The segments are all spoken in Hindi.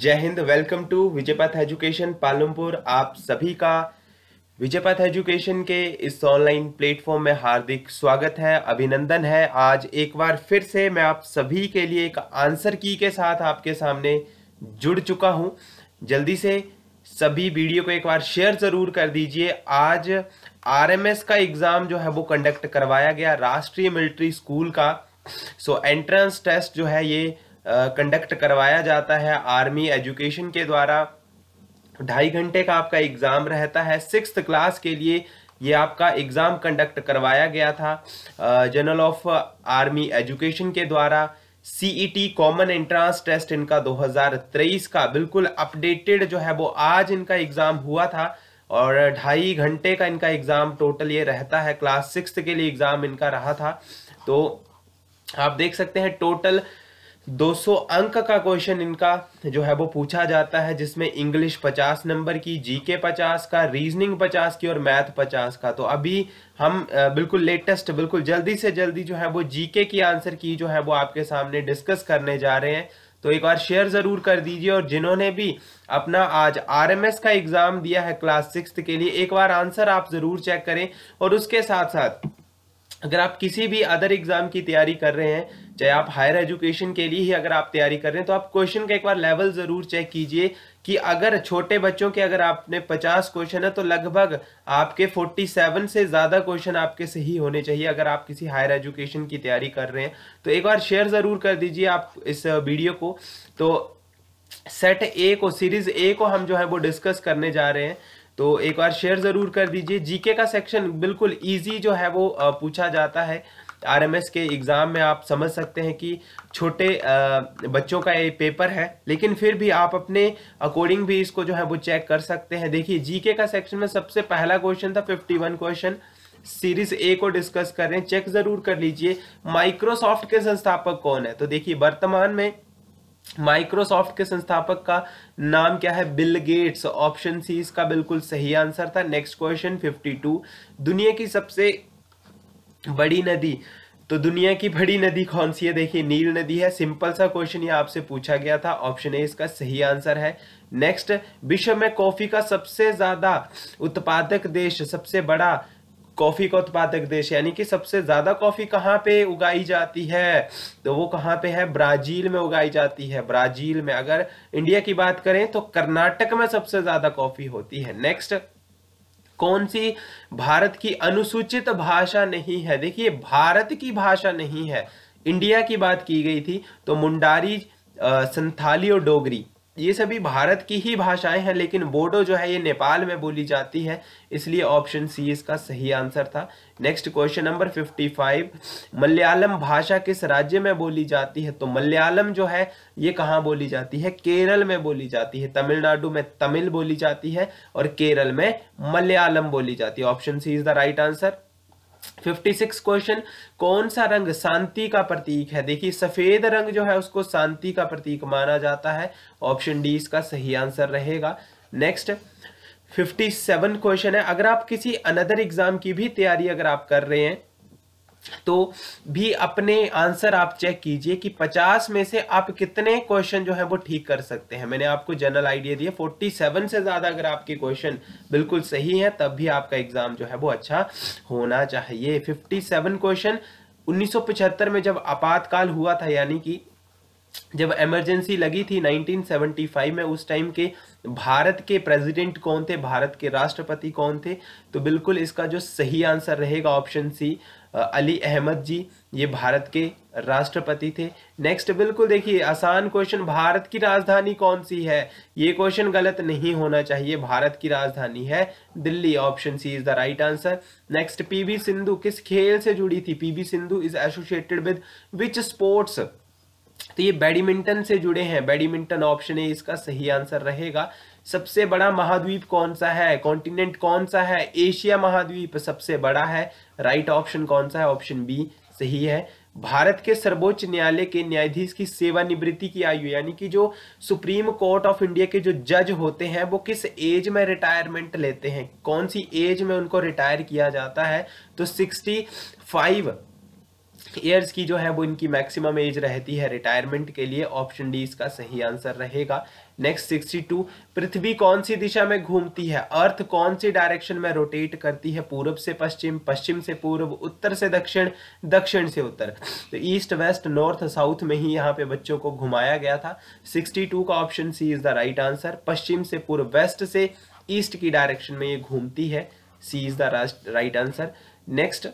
जय हिंद welcome to Vijaypath education Palampur आप सभी का विजयपथ एजुकेशन के इस ऑनलाइन प्लेटफॉर्म में हार्दिक स्वागत है अभिनंदन है आज एक बार फिर से मैं आप सभी के लिए एक आंसर की के साथ आपके सामने जुड़ चुका हूं जल्दी से सभी वीडियो को एक बार शेयर ज़रूर कर दीजिए आज आरएमएस का एग्ज़ाम जो है वो कंडक्ट करवाया गया राष्ट्रीय मिलिट्री स्कूल का सो एंट्रेंस टेस्ट जो है ये कंडक्ट करवाया जाता है आर्मी एजुकेशन के द्वारा ढाई घंटे का आपका एग्ज़ाम रहता है सिक्स क्लास के लिए ये आपका एग्ज़ाम कंडक्ट करवाया गया था जनरल ऑफ आर्मी एजुकेशन के द्वारा सीई कॉमन एंट्रांस टेस्ट इनका 2023 का बिल्कुल अपडेटेड जो है वो आज इनका एग्ज़ाम हुआ था और ढाई घंटे का इनका एग्ज़ाम टोटल ये रहता है क्लास सिक्स के लिए एग्ज़ाम इनका रहा था तो आप देख सकते हैं टोटल 200 अंक का क्वेश्चन इनका जो है वो पूछा जाता है जिसमें इंग्लिश 50 नंबर की जीके 50 का रीजनिंग 50 की और मैथ 50 का तो अभी हम बिल्कुल लेटेस्ट बिल्कुल जल्दी से जल्दी जो है वो जीके की आंसर की जो है वो आपके सामने डिस्कस करने जा रहे हैं तो एक बार शेयर ज़रूर कर दीजिए और जिन्होंने भी अपना आज आरएमएस का एग्ज़ाम दिया है क्लास सिक्स के लिए एक बार आंसर आप ज़रूर चेक करें और उसके साथ साथ अगर आप किसी भी अदर एग्जाम की तैयारी कर रहे हैं चाहे आप हायर एजुकेशन के लिए ही अगर आप तैयारी कर रहे हैं तो आप क्वेश्चन का एक बार लेवल ज़रूर चेक कीजिए कि अगर छोटे बच्चों के अगर आपने 50 क्वेश्चन है तो लगभग आपके 47 से ज़्यादा क्वेश्चन आपके सही होने चाहिए अगर आप किसी हायर एजुकेशन की तैयारी कर रहे हैं तो एक बार शेयर ज़रूर कर दीजिए आप इस वीडियो को तो सेट ए को सीरीज़ ए को हम जो है वो डिस्कस करने जा रहे हैं तो एक बार शेयर ज़रूर कर दीजिए जीके का सेक्शन बिल्कुल ईजी जो है वो पूछा जाता है आरएमएस के एग्ज़ाम में आप समझ सकते हैं कि छोटे बच्चों का ये पेपर है लेकिन फिर भी आप अपने अकॉर्डिंग भी इसको जो है वो चेक कर सकते हैं देखिए जीके का सेक्शन में सबसे पहला क्वेश्चन था fifty one question series A को डिस्कस कर रहे हैं चेक ज़रूर कर लीजिए माइक्रोसॉफ्ट के संस्थापक कौन है तो देखिए वर्तमान में माइक्रोसॉफ्ट के संस्थापक का नाम क्या है बिल गेट्स ऑप्शन सी इसका बिल्कुल सही आंसर था नेक्स्ट क्वेश्चन 52 दुनिया की सबसे बड़ी नदी तो दुनिया की बड़ी नदी कौन सी है देखिए नील नदी है सिंपल सा क्वेश्चन ये आपसे पूछा गया था ऑप्शन ए इसका सही आंसर है नेक्स्ट विश्व में कॉफी का सबसे ज्यादा उत्पादक देश सबसे बड़ा कॉफी का उत्पादक देश यानी कि सबसे ज्यादा कॉफी कहाँ पे उगाई जाती है तो वो कहाँ पे है ब्राजील में उगाई जाती है ब्राजील में अगर इंडिया की बात करें तो कर्नाटक में सबसे ज्यादा कॉफी होती है नेक्स्ट कौन सी भारत की अनुसूचित भाषा नहीं है देखिए भारत की भाषा नहीं है इंडिया की बात की गई थी तो मुंडारी संथाली और डोगरी ये सभी भारत की ही भाषाएं हैं लेकिन बोडो जो है ये नेपाल में बोली जाती है इसलिए ऑप्शन सी इसका सही आंसर था नेक्स्ट क्वेश्चन नंबर 55 मलयालम भाषा किस राज्य में बोली जाती है तो मलयालम जो है ये कहाँ बोली जाती है केरल में बोली जाती है तमिलनाडु में तमिल बोली जाती है और केरल में मलयालम बोली जाती है option C is the right answer 56 question कौन सा रंग शांति का प्रतीक है देखिए सफेद रंग जो है उसको शांति का प्रतीक माना जाता है ऑप्शन डी इसका सही आंसर रहेगा नेक्स्ट 57 क्वेश्चन है अगर आप किसी अनदर एग्जाम की भी तैयारी अगर आप कर रहे हैं तो भी अपने आंसर आप चेक कीजिए कि 50 में से आप कितने क्वेश्चन जो है वो ठीक कर सकते हैं मैंने आपको जनरल आइडिया दिया 47 से ज़्यादा अगर आपके क्वेश्चन बिल्कुल सही हैं तब भी आपका एग्ज़ाम जो है वो अच्छा होना चाहिए 57 क्वेश्चन 1975 में जब आपातकाल हुआ था यानी कि जब इमरजेंसी लगी थी 1975 में उस टाइम के भारत के प्रेसिडेंट कौन थे भारत के राष्ट्रपति कौन थे तो बिल्कुल इसका जो सही आंसर रहेगा ऑप्शन सी अली अहमद जी ये भारत के राष्ट्रपति थे नेक्स्ट बिल्कुल देखिए आसान क्वेश्चन भारत की राजधानी कौन सी है ये क्वेश्चन गलत नहीं होना चाहिए भारत की राजधानी है Delhi option C is the right answer next PV Sindhu किस खेल से जुड़ी थी PV Sindhu is associated with which sports तो ये बैडमिंटन से जुड़े हैं बैडमिंटन ऑप्शन ए इसका सही आंसर रहेगा सबसे बड़ा महाद्वीप कौन सा है कॉन्टिनेंट कौन सा है एशिया महाद्वीप सबसे बड़ा है राइट ऑप्शन कौन सा है ऑप्शन बी सही है भारत के सर्वोच्च न्यायालय के न्यायाधीश की सेवानिवृत्ति की आयु यानी कि जो सुप्रीम कोर्ट ऑफ इंडिया के जो जज होते हैं वो किस एज में रिटायरमेंट लेते हैं कौन सी एज में उनको रिटायर किया जाता है तो सिक्सटी फाइव ईयर्स की जो है वो इनकी मैक्सिमम एज रहती है रिटायरमेंट के लिए ऑप्शन डी इसका सही आंसर रहेगा नेक्स्ट सिक्सटी टू पृथ्वी कौन सी दिशा में घूमती है अर्थ कौन सी डायरेक्शन में रोटेट करती है पूर्व से पश्चिम पश्चिम से पूर्व उत्तर से दक्षिण दक्षिण से उत्तर तो ईस्ट वेस्ट नॉर्थ साउथ में ही यहाँ पे बच्चों को घुमाया गया था सिक्सटी टू का option C is the right answer पश्चिम से पूर्व वेस्ट से ईस्ट की डायरेक्शन में ये घूमती है C is the right answer next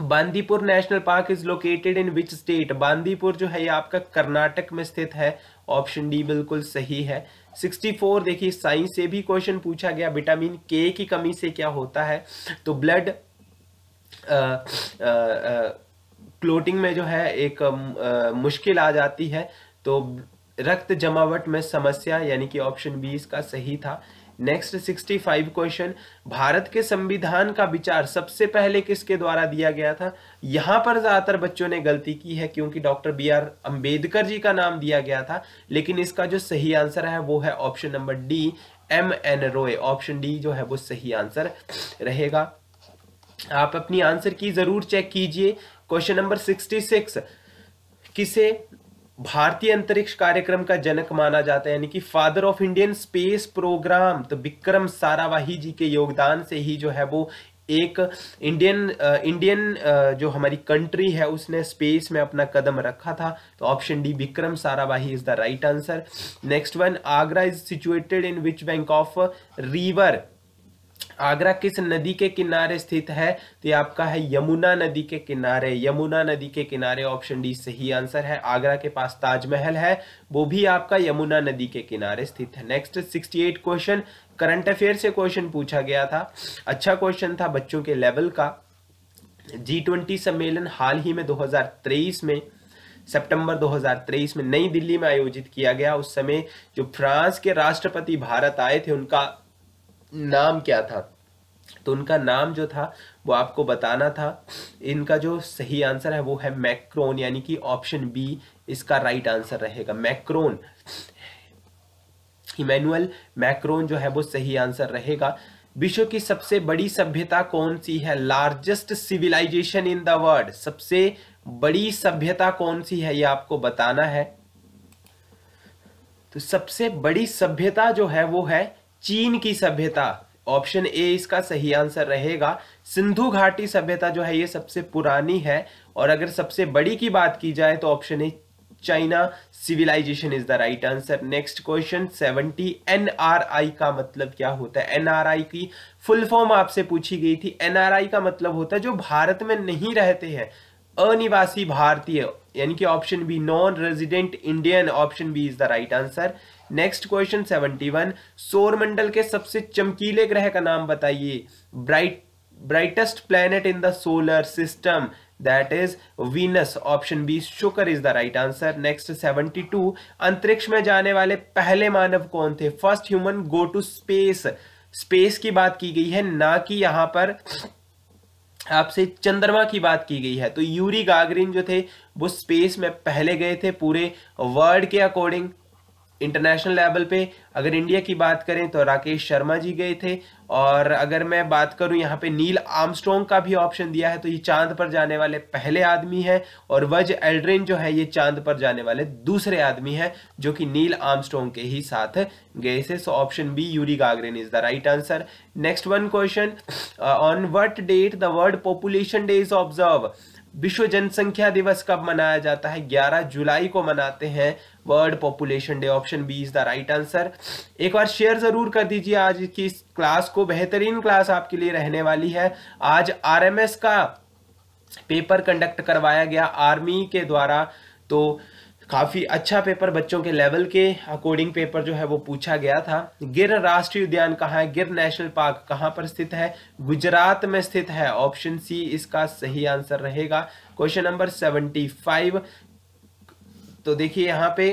Bandipur national park is located in which state Bandipur जो है ये आपका कर्नाटक में स्थित है ऑप्शन डी बिल्कुल सही है 64 देखिए साइंस से भी क्वेश्चन पूछा गया विटामिन के की कमी से क्या होता है तो ब्लड क्लोटिंग में जो है एक आ, मुश्किल आ जाती है तो रक्त जमावट में समस्या यानी कि ऑप्शन बी इसका सही था नेक्स्ट 65 क्वेश्चन भारत के संविधान का विचार सबसे पहले किसके द्वारा दिया गया था यहां पर ज्यादातर बच्चों ने गलती की है क्योंकि doctor B R Ambedkar ji का नाम दिया गया था लेकिन इसका जो सही आंसर है वो है option number D M N Roy option D जो है वो सही आंसर रहेगा आप अपनी आंसर की जरूर चेक कीजिए क्वेश्चन नंबर सिक्स किसे भारतीय अंतरिक्ष कार्यक्रम का जनक माना जाता है यानी कि father of Indian space program तो विक्रम सारावाही जी के योगदान से ही जो है वो एक इंडियन इंडियन uh, uh, जो हमारी कंट्री है उसने स्पेस में अपना कदम रखा था तो option D Vikram Sarabhai is the right answer next one Agra is situated in which bank of river Agra किस नदी के किनारे स्थित है तो ये आपका है यमुना नदी के किनारे यमुना नदी के किनारे ऑप्शन डी सही आंसर है आगरा के पास ताजमहल है वो भी आपका यमुना नदी के किनारे स्थित है नेक्स्ट 68 क्वेश्चन करंट अफेयर से क्वेश्चन पूछा गया था अच्छा क्वेश्चन था बच्चों के लेवल का जी ट्वेंटी सम्मेलन हाल ही में दो में सितंबर 2023 में नई दिल्ली में आयोजित किया गया उस समय जो फ्रांस के राष्ट्रपति भारत आए थे उनका नाम क्या था तो उनका नाम जो था वो आपको बताना था इनका जो सही आंसर है वो है मैक्रोन यानी कि ऑप्शन बी इसका राइट आंसर रहेगा मैक्रोन इमैनुअल मैक्रोन जो है वो सही आंसर रहेगा विश्व की सबसे बड़ी सभ्यता कौन सी है largest civilization in the world सबसे बड़ी सभ्यता कौन सी है ये आपको बताना है तो सबसे बड़ी सभ्यता जो है वो है चीन की सभ्यता ऑप्शन ए इसका सही आंसर रहेगा सिंधु घाटी सभ्यता जो है ये सबसे पुरानी है और अगर सबसे बड़ी की बात की जाए तो option A China civilization is the right answer next question R I का मतलब क्या होता है एनआरआई की फुल फॉर्म आपसे पूछी गई थी एनआरआई का मतलब होता है जो भारत में नहीं रहते हैं अनिवासी भारतीय यानी कि option B non resident Indian option B is the right answer next question one सौरमंडल के सबसे चमकीले ग्रह का नाम बताइए bright brightest planet in the solar system that is Venus option B शुक्र is the right answer next two अंतरिक्ष में जाने वाले पहले मानव कौन थे first human go to space space की बात की गई है ना कि यहां पर आपसे चंद्रमा की बात की गई है तो यूरी गागरिन जो थे वो स्पेस में पहले गए थे पूरे वर्ल्ड के अकॉर्डिंग इंटरनेशनल लेवल पे अगर इंडिया की बात करें तो राकेश शर्मा जी गए थे और अगर मैं बात करूं यहाँ पे नील आर्मस्ट्रॉन्ग का भी ऑप्शन दिया है तो ये चांद पर जाने वाले पहले आदमी हैं और वज एल्ड्रिन जो है ये चांद पर जाने वाले दूसरे आदमी हैं जो कि नील आर्मस्ट्रॉन्ग के ही साथ गए थे so option B Yuri Gagarin is the right answer next one question on what date the world population day is observe विश्व जनसंख्या दिवस कब मनाया जाता है 11 जुलाई को मनाते हैं world population day option B is the right answer एक बार शेयर जरूर कर दीजिए आज की इस क्लास को बेहतरीन क्लास आपके लिए रहने वाली है आज आरएमएस का पेपर कंडक्ट करवाया गया आर्मी के द्वारा तो काफ़ी अच्छा पेपर बच्चों के लेवल के अकॉर्डिंग पेपर जो है वो पूछा गया था गिर राष्ट्रीय उद्यान कहाँ है गिर नेशनल पार्क कहाँ पर स्थित है गुजरात में स्थित है ऑप्शन सी इसका सही आंसर रहेगा क्वेश्चन नंबर सेवेंटी फाइव तो देखिए यहाँ पे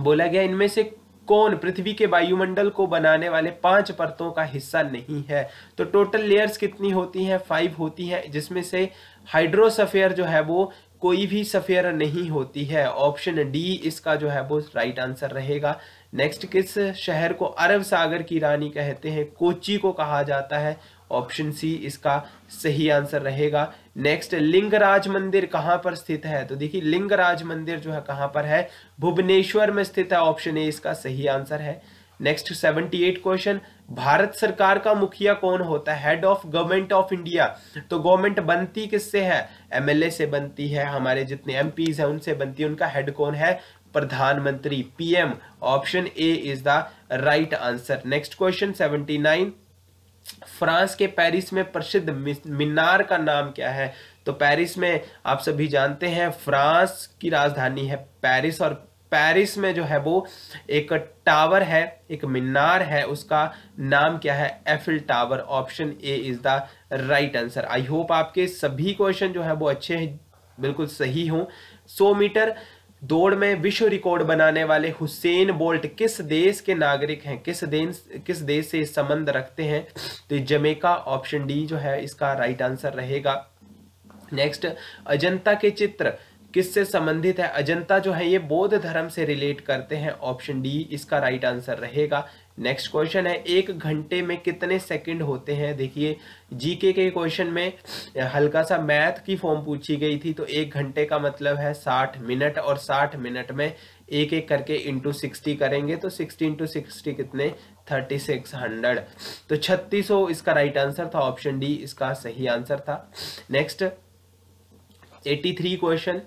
बोला गया इनमें से कौन पृथ्वी के वायुमंडल को बनाने वाले पांच परतों का हिस्सा नहीं है तो टोटल लेयर्स कितनी होती हैं फाइव होती हैं जिसमें से हाइड्रोसफेयर जो है वो कोई भी सफेयर नहीं होती है ऑप्शन डी इसका जो है वो राइट आंसर रहेगा नेक्स्ट किस शहर को अरब सागर की रानी कहते हैं कोची को कहा जाता है ऑप्शन सी इसका सही आंसर रहेगा नेक्स्ट लिंगराज मंदिर कहाँ पर स्थित है तो देखिए लिंगराज मंदिर जो है कहां पर है भुवनेश्वर में स्थित है ऑप्शन ए इसका सही आंसर है नेक्स्ट 78 क्वेश्चन भारत सरकार का मुखिया कौन होता है head of government of India तो गवर्नमेंट बनती किससे है एमएलए से बनती है हमारे जितने एमपीज हैं उनसे बनती है उनका हेड कौन है प्रधानमंत्री PM option A is the right answer next question 79 France के पेरिस में प्रसिद्ध मीनार का नाम क्या है तो पेरिस में आप सभी जानते हैं फ्रांस की राजधानी है पेरिस और पेरिस में जो है वो एक टावर है एक मीनार है उसका नाम क्या है Eiffel tower option A is the right answer I hope आपके सभी क्वेश्चन जो है वो अच्छे हैं बिल्कुल सही हों सौ मीटर दौड़ में विश्व रिकॉर्ड बनाने वाले हुसैन बोल्ट किस देश के नागरिक हैं किस देश किस देश से संबंध रखते हैं तो जमेका ऑप्शन डी जो है इसका राइट आंसर रहेगा नेक्स्ट अजंता के चित्र किससे संबंधित है अजंता जो है ये बौद्ध धर्म से रिलेट करते हैं ऑप्शन डी इसका राइट आंसर रहेगा नेक्स्ट क्वेश्चन है एक घंटे में कितने सेकंड होते हैं देखिए जीके के क्वेश्चन में हल्का सा मैथ की फॉर्म पूछी गई थी तो एक घंटे का मतलब है साठ मिनट और साठ मिनट में एक एक करके इंटू सिक्सटी करेंगे तो सिक्सटी इंटू सिक्सटी कितने थर्टी सिक्स हंड्रेड तो छत्तीस इसका राइट आंसर था ऑप्शन डी इसका सही आंसर था next eighty three question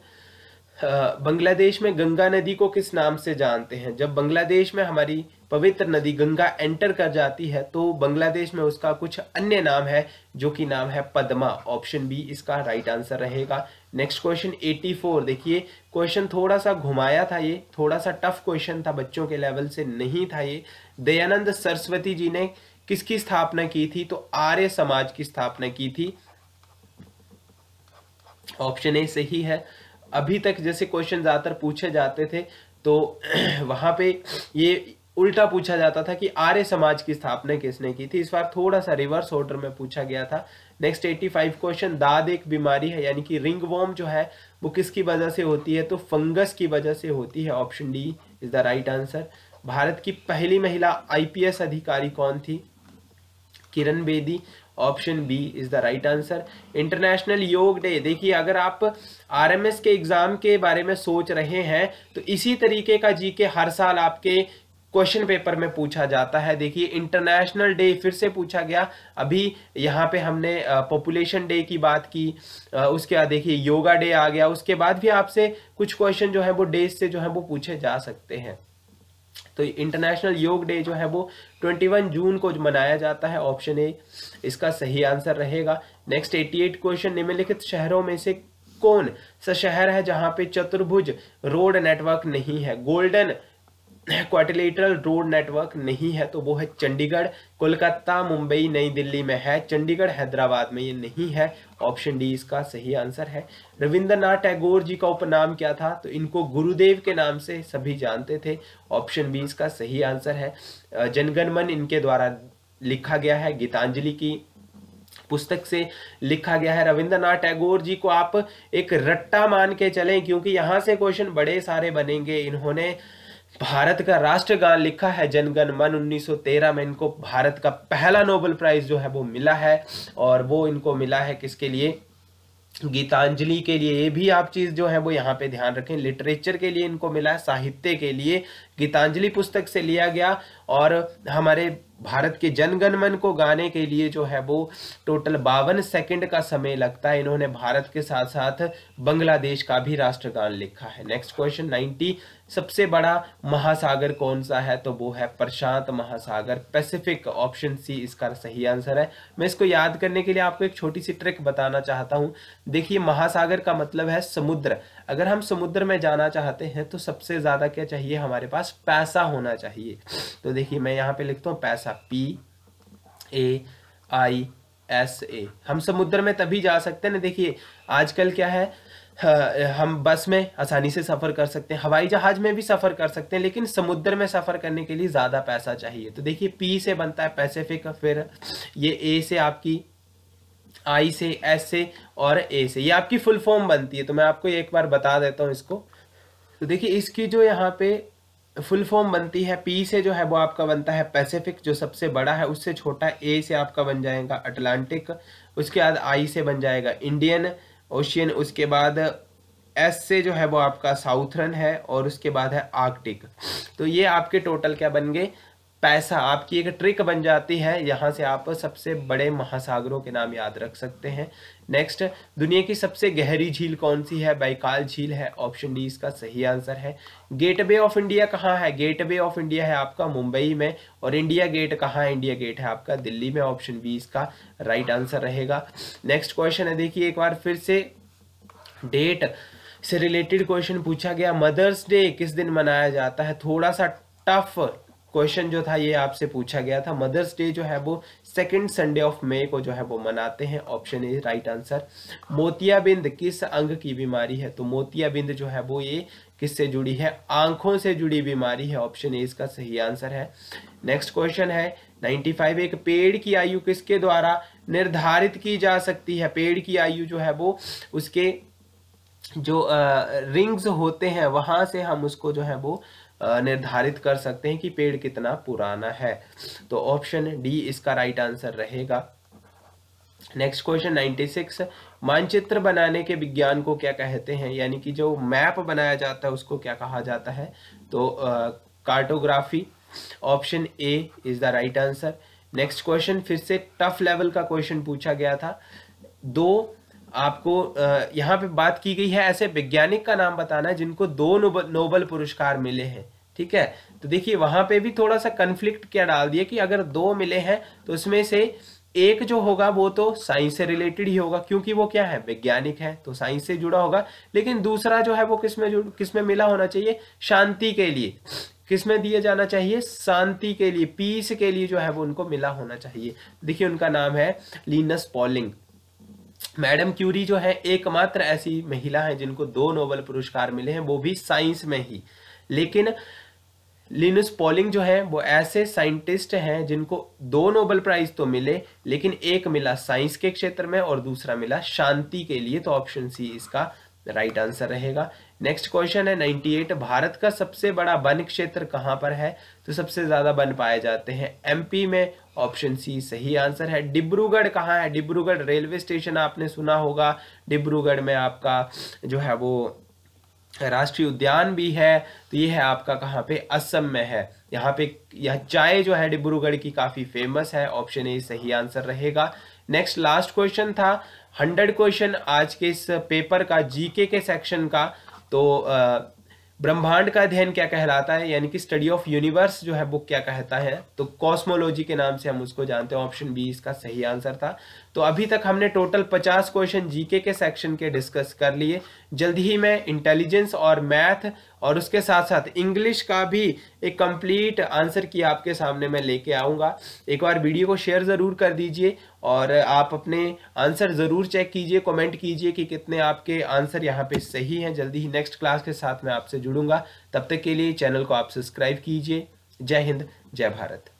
Bangladesh में गंगा नदी को किस नाम से जानते हैं जब बांग्लादेश में हमारी पवित्र नदी गंगा एंटर कर जाती है तो बांग्लादेश में उसका कुछ अन्य नाम है जो कि नाम है पद्मा ऑप्शन बी इसका राइट आंसर रहेगा नेक्स्ट क्वेश्चन 84 देखिए क्वेश्चन थोड़ा सा घुमाया था ये थोड़ा सा टफ क्वेश्चन था बच्चों के लेवल से नहीं था ये दयानंद सरस्वती जी ने किसकी स्थापना की थी तो आर्य समाज की स्थापना की थी ऑप्शन ए सही है अभी तक जैसे क्वेश्चन ज़्यादातर पूछे जाते थे तो वहाँ पे ये उल्टा पूछा जाता था कि आर्य समाज की स्थापना किसने की थी इस बार थोड़ा सा रिवर्स ऑर्डर में पूछा गया था नेक्स्ट फाइव क्वेश्चन दाद एक बीमारी है यानी कि रिंग रिंगवॉर्म जो है वो किसकी वजह से होती है तो फंगस की वजह से होती है option D is the right answer Bharat की पहली महिला आईपीएस अधिकारी कौन थी Kiran Bedi option B is the right answer international yoga day देखिए अगर आप आरएमएस के एग्जाम के बारे में सोच रहे हैं तो इसी तरीके का जी के हर साल आपके क्वेश्चन पेपर में पूछा जाता है देखिए इंटरनेशनल डे फिर से पूछा गया अभी यहाँ पे हमने पॉपुलेशन डे की बात की उसके बाद देखिए योगा डे आ गया उसके बाद भी आपसे कुछ क्वेश्चन जो है वो डे से जो है वो पूछे जा सकते हैं तो इंटरनेशनल योग डे जो है वो 21 जून को मनाया जाता है ऑप्शन ए इसका सही आंसर रहेगा नेक्स्ट 88 क्वेश्चन निम्नलिखित शहरों में से कौन सा शहर है जहां पे चतुर्भुज रोड नेटवर्क नहीं है गोल्डन क्वाटिलेटरल रोड नेटवर्क नहीं है तो वो है चंडीगढ़ कोलकाता मुंबई नई दिल्ली में है चंडीगढ़ हैदराबाद में ये नहीं है ऑप्शन डी इसका सही आंसर है रविंद्रनाथ टैगोर जी का उपनाम क्या था तो इनको गुरुदेव के नाम से सभी जानते थे ऑप्शन बी इसका सही आंसर है जनगणमन इनके द्वारा लिखा गया है गीतांजलि की पुस्तक से लिखा गया है रविंद्रनाथ टैगोर जी को आप एक रट्टा मान के चलें क्योंकि यहाँ से क्वेश्चन बड़े सारे बनेंगे इन्होंने भारत का राष्ट्रगान लिखा है जनगण मन 1913 में इनको भारत का पहला नोबेल प्राइज जो है वो मिला है और वो इनको मिला है किसके लिए गीतांजलि के लिए ये भी आप चीज़ जो है वो यहाँ पे ध्यान रखें लिटरेचर के लिए इनको मिला है साहित्य के लिए गीतांजलि पुस्तक से लिया गया और हमारे भारत के जनगणमन को गाने के लिए जो है वो टोटल बावन सेकंड का समय लगता है इन्होंने भारत के साथ साथ बांग्लादेश का भी राष्ट्रगान लिखा है नेक्स्ट क्वेश्चन नाइन्टी सबसे बड़ा महासागर कौन सा है तो वो है प्रशांत महासागर पैसिफिक ऑप्शन सी इसका सही आंसर है मैं इसको याद करने के लिए आपको एक छोटी सी ट्रिक बताना चाहता हूँ देखिए महासागर का मतलब है समुद्र अगर हम समुद्र में जाना चाहते हैं तो सबसे ज़्यादा क्या चाहिए हमारे पास पैसा होना चाहिए तो देखिए मैं यहाँ पे लिखता हूँ पैसा P A I S A हम समुद्र में तभी जा सकते हैं ना देखिए आजकल क्या है हम बस में आसानी से सफ़र कर सकते हैं हवाई जहाज़ में भी सफ़र कर सकते हैं लेकिन समुद्र में सफ़र करने के लिए ज़्यादा पैसा चाहिए तो देखिए पी से बनता है पैसिफिक फिर ये ए से आपकी आई से एस से और ए से ये आपकी फुल फॉर्म बनती है तो मैं आपको एक बार बता देता हूँ इसको तो देखिए इसकी जो यहाँ पे फुल फॉर्म बनती है पी से जो है वो आपका बनता है पैसिफिक जो सबसे बड़ा है उससे छोटा ए से आपका बन जाएगा अटलांटिक उसके बाद आई से बन जाएगा इंडियन ओशियन उसके बाद एस से जो है वो आपका साउथरन है और उसके बाद है आर्कटिक तो ये आपके टोटल क्या बन गए पैसा आपकी एक ट्रिक बन जाती है यहाँ से आप सबसे बड़े महासागरों के नाम याद रख सकते हैं नेक्स्ट दुनिया की सबसे गहरी झील कौन सी है बाइकाल झील है ऑप्शन डी इसका सही आंसर है गेटवे ऑफ इंडिया कहाँ है गेटवे ऑफ इंडिया है आपका मुंबई में और इंडिया गेट कहाँ है इंडिया गेट है आपका दिल्ली में ऑप्शन बी इसका राइट आंसर रहेगा नेक्स्ट क्वेश्चन है देखिए एक बार फिर से डेट से रिलेटेड क्वेश्चन पूछा गया मदर्स डे किस दिन मनाया जाता है थोड़ा सा टफ क्वेश्चन जो था ये आपसे पूछा गया था मदर्स डे जो है वो सेकंड संडे ऑफ मे को जो है वो मनाते हैं ऑप्शन ए राइट आंसर मोतियाबिंद किस अंग की बीमारी है तो मोतियाबिंद जो है वो ये किससे जुड़ी है आंखों से जुड़ी बीमारी है ऑप्शन ए इसका सही आंसर है नेक्स्ट क्वेश्चन है 95 एक पेड़ की आयु किसके द्वारा निर्धारित की जा सकती है पेड़ की आयु जो है वो उसके जो रिंग्स होते हैं वहां से हम उसको जो है वो निर्धारित कर सकते हैं कि पेड़ कितना पुराना है तो ऑप्शन डी इसका राइट आंसर रहेगा नेक्स्ट क्वेश्चन 96 मानचित्र बनाने के विज्ञान को क्या कहते हैं यानी कि जो मैप बनाया जाता है उसको क्या कहा जाता है तो cartography option A is the right answer next question फिर से टफ लेवल का क्वेश्चन पूछा गया था दो आपको यहाँ पे बात की गई है ऐसे वैज्ञानिक का नाम बताना है जिनको दो नोबल पुरस्कार मिले हैं ठीक है तो देखिए वहां पे भी थोड़ा सा कन्फ्लिक्ट क्या डाल दिया कि अगर दो मिले हैं तो उसमें से एक जो होगा वो तो साइंस से रिलेटेड ही होगा क्योंकि वो क्या है वैज्ञानिक है तो साइंस से जुड़ा होगा लेकिन दूसरा जो है वो किसमें किसमें मिला होना चाहिए शांति के लिए किसमें दिया जाना चाहिए शांति के लिए पीस के लिए जो है वो उनको मिला होना चाहिए देखिए उनका नाम है लीनस पॉलिंग मैडम क्यूरी जो है एकमात्र ऐसी महिला है जिनको दो नोबल पुरस्कार मिले हैं वो भी साइंस में ही लेकिन लिनस पॉलिंग जो है वो ऐसे साइंटिस्ट हैं जिनको दो नोबल प्राइज तो मिले लेकिन एक मिला साइंस के क्षेत्र में और दूसरा मिला शांति के लिए तो ऑप्शन सी इसका राइट आंसर रहेगा नेक्स्ट क्वेश्चन है 98 भारत का सबसे बड़ा वन क्षेत्र कहां पर है तो सबसे ज़्यादा वन पाए जाते हैं एमपी में ऑप्शन सी सही आंसर है डिब्रूगढ़ कहां है डिब्रूगढ़ रेलवे स्टेशन आपने सुना होगा डिब्रूगढ़ में आपका जो है वो राष्ट्रीय उद्यान भी है तो ये है आपका कहाँ पे असम में है यहाँ पे यह चाय जो है डिब्रूगढ़ की काफ़ी फेमस है ऑप्शन ए सही आंसर रहेगा नेक्स्ट लास्ट क्वेश्चन था हंड्रेड क्वेश्चन आज के इस पेपर का जीके के सेक्शन का तो ब्रह्मांड का अध्ययन क्या कहलाता है यानी कि स्टडी ऑफ यूनिवर्स जो है बुक क्या कहता है तो कॉस्मोलॉजी के नाम से हम उसको जानते हैं ऑप्शन बी इसका सही आंसर था तो अभी तक हमने टोटल 50 क्वेश्चन जीके के सेक्शन के डिस्कस कर लिए जल्द ही मैं इंटेलिजेंस और मैथ और उसके साथ साथ इंग्लिश का भी एक कंप्लीट आंसर की आपके सामने मैं लेके आऊँगा एक बार वीडियो को शेयर ज़रूर कर दीजिए और आप अपने आंसर ज़रूर चेक कीजिए कमेंट कीजिए कि कितने आपके आंसर यहाँ पे सही हैं जल्दी ही नेक्स्ट क्लास के साथ मैं आपसे जुड़ूंगा तब तक के लिए चैनल को आप सब्सक्राइब कीजिए जय हिंद जय भारत